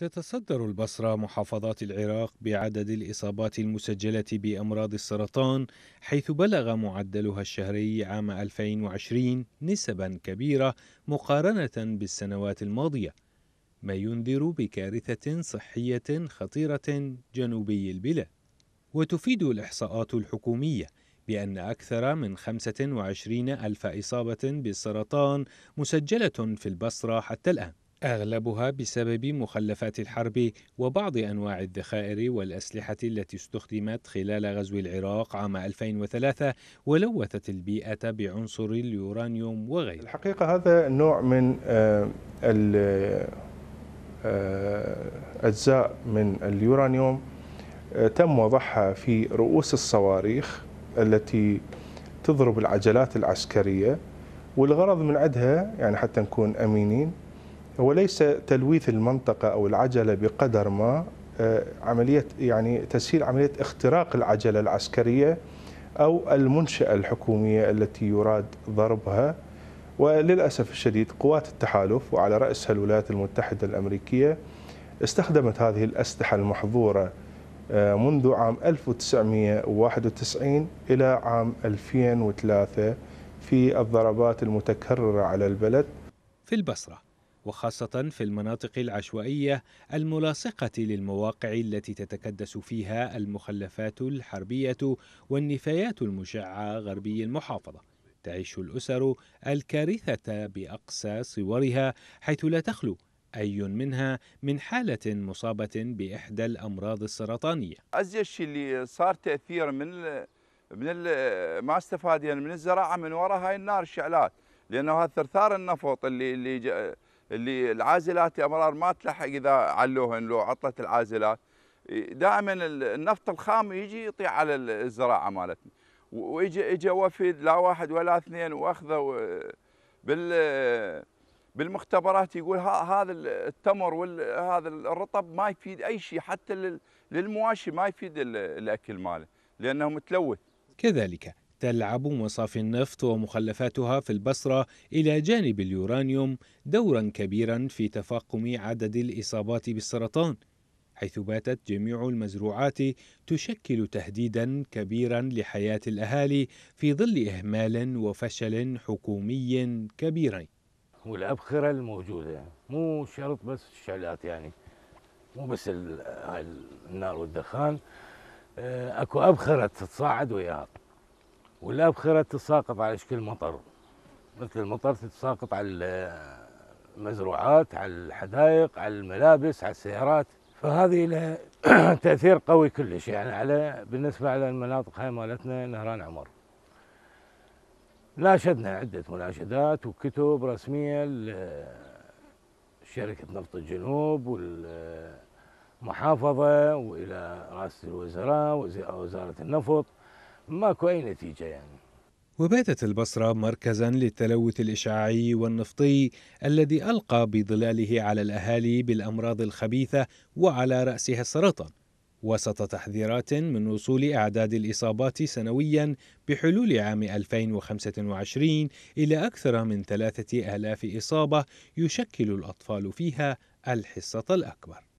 تتصدر البصرة محافظات العراق بعدد الإصابات المسجلة بأمراض السرطان حيث بلغ معدلها الشهري عام 2020 نسبا كبيرة مقارنة بالسنوات الماضية ما ينذر بكارثة صحية خطيرة جنوبي البلاد وتفيد الإحصاءات الحكومية بأن أكثر من 25 ألف إصابة بالسرطان مسجلة في البصرة حتى الآن أغلبها بسبب مخلفات الحرب وبعض أنواع الذخائر والأسلحة التي استخدمت خلال غزو العراق عام 2003 ولوثت البيئة بعنصر اليورانيوم وغيره الحقيقة هذا نوع من آه، آه، أجزاء من اليورانيوم آه، تم وضعها في رؤوس الصواريخ التي تضرب العجلات العسكرية والغرض من عدها يعني حتى نكون أمينين وليس تلويث المنطقة أو العجلة بقدر ما آه، عملية يعني تسهيل عملية اختراق العجلة العسكرية أو المنشأة الحكومية التي يراد ضربها وللأسف الشديد قوات التحالف وعلى رأسها الولايات المتحدة الأمريكية استخدمت هذه الأسلحة المحظورة آه، منذ عام 1991 إلى عام 2003 في الضربات المتكررة على البلد في البصره وخاصة في المناطق العشوائية الملاصقة للمواقع التي تتكدس فيها المخلفات الحربية والنفايات المشعة غربي المحافظة. تعيش الأسر الكارثة بأقصى صورها حيث لا تخلو أي منها من حالة مصابة بإحدى الأمراض السرطانية أزي الشيء اللي صار تأثير من من ما استفاد يعني من الزراعة من وراء هاي النار الشعلات لأنه هذا ثرثار النفط اللي اللي اللي العازلات امرار ما تلحق اذا علوهن لو عطلت العازلات دائما النفط الخام يجي يطيع على الزراعه مالتنا واجى اجى وفد لا واحد ولا اثنين واخذوا بال بالمختبرات يقول هذا التمر وهذا الرطب ما يفيد اي شيء حتى للمواشي ما يفيد الاكل ماله لانه متلوث كذلك تلعب مصافي النفط ومخلفاتها في البصرة إلى جانب اليورانيوم دورا كبيرا في تفاقم عدد الإصابات بالسرطان حيث باتت جميع المزروعات تشكل تهديدا كبيرا لحياة الأهالي في ظل إهمال وفشل حكومي كبيرين والأبخرة الموجودة مو شرط بس الشعلات يعني مو بس النار والدخان آه، اكو أبخرة تتصاعد وياها والأبخرة تتساقط على شكل مطر مثل المطر تتساقط على المزروعات على الحدائق على الملابس على السيارات فهذه لها تأثير قوي كلش يعني على بالنسبة على المناطق هاي مالتنا نهران عمر ناشدنا عدة مناشدات وكتب رسمية لشركة نفط الجنوب والمحافظة وإلى رئاسة الوزراء وزارة النفط ماكو أي نتيجة يعني وباتت البصرة مركزا للتلوث الإشعاعي والنفطي الذي ألقى بظلاله على الأهالي بالأمراض الخبيثة وعلى رأسها السرطان وسط تحذيرات من وصول أعداد الإصابات سنويا بحلول عام 2025 إلى أكثر من 3000 إصابة يشكل الأطفال فيها الحصة الأكبر